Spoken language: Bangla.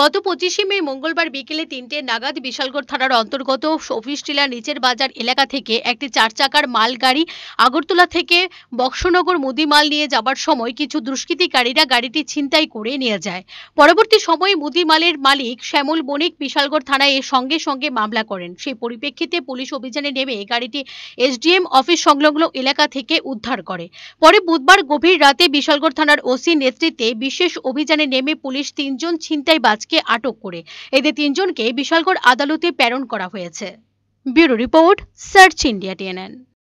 গত পঁচিশে মে মঙ্গলবার বিকেলে তিনটে নাগাদ বিশালগড় থানার অন্তর্গত অফিস টিলা নিচের বাজার এলাকা থেকে একটি চার চাকার মালগাড়ি আগরতলা থেকে বক্সনগর মুদিমাল নিয়ে যাবার সময় কিছু দুষ্কৃতিকারীরা গাড়িটি ছিনতাই করে নিয়ে যায় পরবর্তী সময়ে মুদিমালের মালিক শ্যামল বণিক বিশালগড় থানায় এর সঙ্গে সঙ্গে মামলা করেন সেই পরিপ্রেক্ষিতে পুলিশ অভিযানে নেমে গাড়িটি এসডিএম অফিস সংলগ্ন এলাকা থেকে উদ্ধার করে পরে বুধবার গভীর রাতে বিশালগড় থানার ওসি নেতৃত্বে বিশেষ অভিযানে নেমে পুলিশ তিনজন ছিনতাই রাজকে আটক করে এদের তিনজনকে বিশালগড় আদালতে প্রেরণ করা হয়েছে bureau report search India TNN